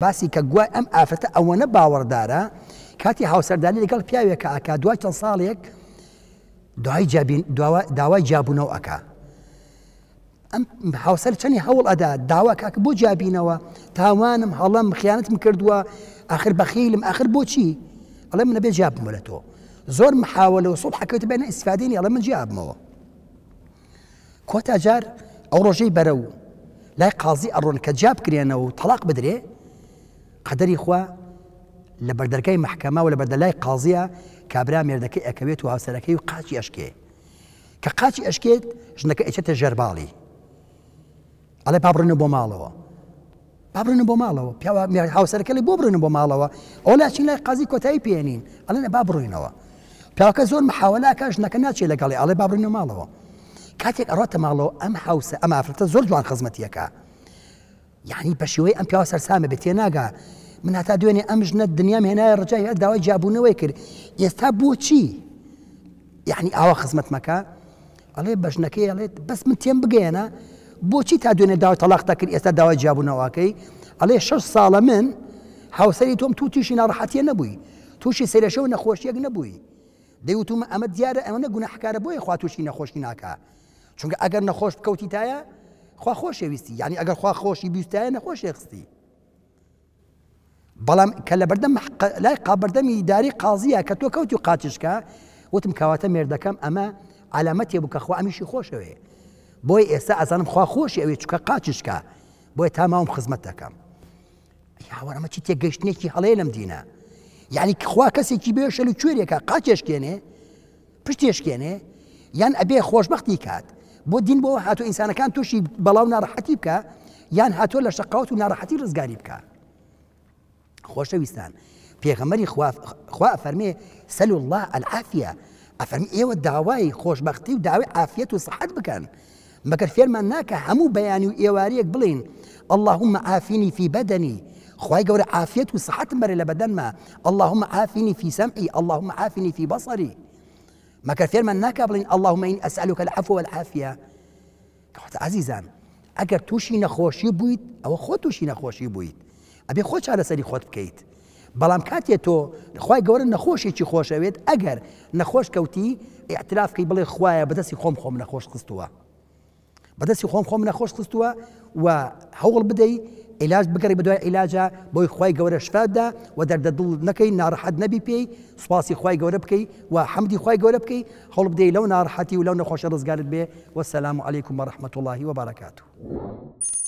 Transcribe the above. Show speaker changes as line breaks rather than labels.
باسی کە گوای ئەم ئافرەتە ئەوەنە باوەڕدارە کاتی هاوسەردانی لەگەڵ پیاوێک کە ئاکا دوای چەند ساڵێک داوای جابوونەوە ئەک ئەم هاوسەر چەندی هەوڵ ئەدا داوا کاک بۆ جابینەوە تاوانم هەڵم خیانتم کردووە آخر بەخیلم آخر بۆچی ئەڵێ منە بێ جابمە لە تۆ زۆر محاولە و سڵ حکەوت بێنە ئیسفادینی ئەڵە من جیابمەوە کۆتا جار ئەو ڕۆژەی بەرە و لای قازی ئەڕۆن کە جاب کرێنەوە و تەلاق بدرێ قەدەری خوا لە بەردەرگای محکەما و لە بەردەلای قازیە کابرا مێردەکەی ئەەکەوێت و هاوسەرەکەی و قاچی ئەشکێ کە قاچی ئەشکێت ژنەکە ئەچێتە ژەرباڵی ئەڵێ پابرن بۆ ماڵەوە بابرن بۆ ماڵەوە پیاوە هاوسەرەکەی بۆ برن بۆ ماڵەوە ئەو لاچین لای قازی کۆتایی پێێنین ئەلێنە با بڕوینەوە پیاکە زۆر مححاوەلاکە ژنەکە ناچێت لەگەڵی ئەڵێ بابرن ماڵەوە کاتێک ئەڕاتە ماڵەوە ئەم حوسە ئەم ئافرەتە زۆر جوان خزمەتیەکە یعنی بە شێوەی ئەم پیاوە سەرسامە بێت تێ ناگا من هەتا دوێنێ ئەم ژنە دنیام هێنایە ڕجای هەر داوای جابوونەوەی کرد ئێستا بۆچی یعنی ئاوا خزمەت مەکە ئەڵێ بەژنەکەی ئەڵێت بەس من تێم بگەێنە بۆچی تا دوێنێ داوای تەلاقتا کرد ئێستا داوای جابوونەوەکەی ئەڵێ شش ساڵە من هاوسری تۆم تو تووشی ناڕحەتیە نەبووی تووشی سێرەشە و نەخۆشیەک نەبووی دەیوتومە ئەمە دیارە ئەمە گونەحکارە بۆیە خوا تووشی نەخۆشی ناکە چونکە ئەگەر نەخۆش بکەوتی تایە خوا خۆشەویستی یعنی ئەگەر خوا خۆشی بیستایە نەخۆشی خستی بەڵام کە لە بەردەم لای قابردەمی داری قازیە کە تۆ کەوتی و قاتشکە وتم کاواتە مێردەکەم ئەمە علامەتێ بکە خوا ئەمیشی خۆشەوێ بۆی ئێستا ئەزانم خوا خۆشی ئەوێ چکە قاچشکە بۆی تا ماوم خزمەت دەکەم یاوەرەمە چی تێگەشتێکی هەڵێ لەم دینە یعنی خوا کەسێکی بێشەل و کوێرێکە قاچێشکێنێ پشتێشکێنێ یان ئەبێ خۆشببختی کات بو دين بو هاتو انسان ئینسانەکان تووشی بەڵاو ناڕەحەتی بکە یان هاتو لا شقاوت و ناڕەحەتی ڕزگاری بکە خۆشەویستان پێغەمەری خوا فرمي سەل الله العافيه افرمي ايوا داوای خوش بختي ودعوي عافيه و بكان ما كان فيرما ناكا همو بياني و بلين اللهم عافيني في بدني خواي گەورە عافيه و مري لبدن ما اللهم عافيني في سمعي اللهم عافيني في بصري makar fjerman naka bڵین اللهمە این ئەسألوکە لە حەفەوە العافە عزیزان ئەگەر تووشی نەخۆشی بوویت ئەوە خۆ تووشی نەخۆشی بوویت ئەبێ خۆ چارەسەری خۆت بکەیت بەڵام خواي تۆ خی گەورە خوش أبيت ئەگەر نخوش كوتي اعتراف كي خویە بەدەستی بدس خۆم خوم نخوش قصتوا بدس خۆم خوم نخوش قصتوا هەوڵ بدي علاج بگەڕی بە دوای عیلاجە بۆی خی گەورە شفادا و دەردەدڵ نەکەی ناڕحەت نەبی پێی سوپاسی خی گور بکەی و حەمدی خی گور بکەی خلب بدەی لو ناڕحەتی و لەو نەخۆشە ڕزگارت بێ وەسەسلام عیکم مە الله اللهی وبارەکاتوو.